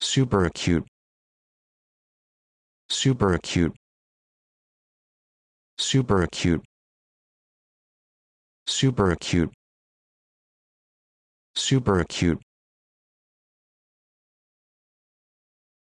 Super Super Super acute. acute. acute. Super acute. Super acute.